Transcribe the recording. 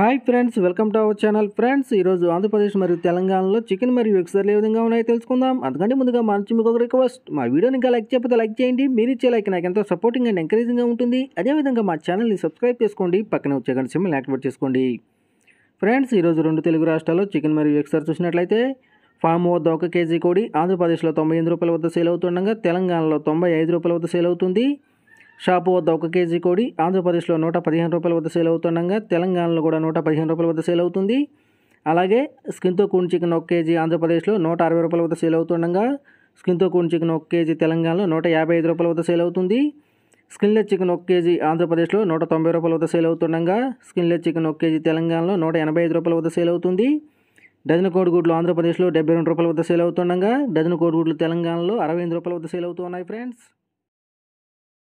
hi friends welcome to our channel friends ఈరోజు ఆంధ్రప్రదేశ్ మరియు తెలంగాణలో చికెన్ మరియు ఎగ్ ఏ విధంగా ఉన్నాయో తెలుసుకుందాం అందుకంటే ముందుగా నుంచి మీకు ఒక రిక్వెస్ట్ మా వీడియోని ఇంకా లైక్ చేయకపోతే లైక్ చేయండి మీరు ఇచ్చే లైక్ నాకు ఎంతో సపోర్టింగ్ అండ్ ఎంకరేజింగ్గా ఉంటుంది అదేవిధంగా మా ఛానల్ని సబ్స్క్రైబ్ చేసుకోండి పక్కన వచ్చే కానీ సిమ్ని యాక్టివేట్ చేసుకోండి ఫ్రెండ్స్ ఈరోజు రెండు తెలుగు రాష్ట్రాల్లో చికెన్ మరియు ఎక్సర్ చూసినట్లయితే ఫామ్ వద్ద ఒక కేజీ కోడి ఆంధ్రప్రదేశ్లో తొంభై ఎనిమిది రూపాయల వద్ద సేల్ అవుతుండగా తెలంగాణలో తొంభై ఐదు రూపాయల వద్ద సేల్ అవుతుంది షాపు వద్ద ఒక కేజీ కోడి ఆంధ్రప్రదేశ్లో నూట పదిహేను రూపాయల వద్ద సేల్ అవుతుండగా తెలంగాణలో కూడా నూట పదిహేను రూపాయల వద్ద సేల్ అవుతుంది అలాగే స్కిన్తో కూన్ చికెన్ ఒక కేజీ ఆంధ్రప్రదేశ్లో నూట అరవై రూపాయల వద్ద సేల్ అవుతుండగా స్కిన్తో కూన్ చికెన్ ఒక కేజీ తెలంగాణలో నూట యాభై ఐదు రూపాయల వద్ద సేల్ అవుతుంది స్కిన్లెస్ చికెన్ ఒక కేజీ ఆంధ్రప్రదేశ్లో నూట తొంభై రూపాయల వద్ద సేల్ అవుతుండగా స్కిన్లెస్ చికెన్ ఒక కేజీ తెలంగాణలో నూట ఎనభై ఐదు రూపాయల వద్ద సేల్ అవుతుంది డజన్ కోడిగుడ్లు ఆంధ్రప్రదేశ్లో డెబ్బై రెండు రూపాయల వద్ద సేల్ అవుతుండగా డజన్ కోడిగుడ్లు తెలంగాణలో అరవై ఎనిమిది రూపాయల వద్ద సేల్ అవుతున్నాయి ఫ్రెండ్స్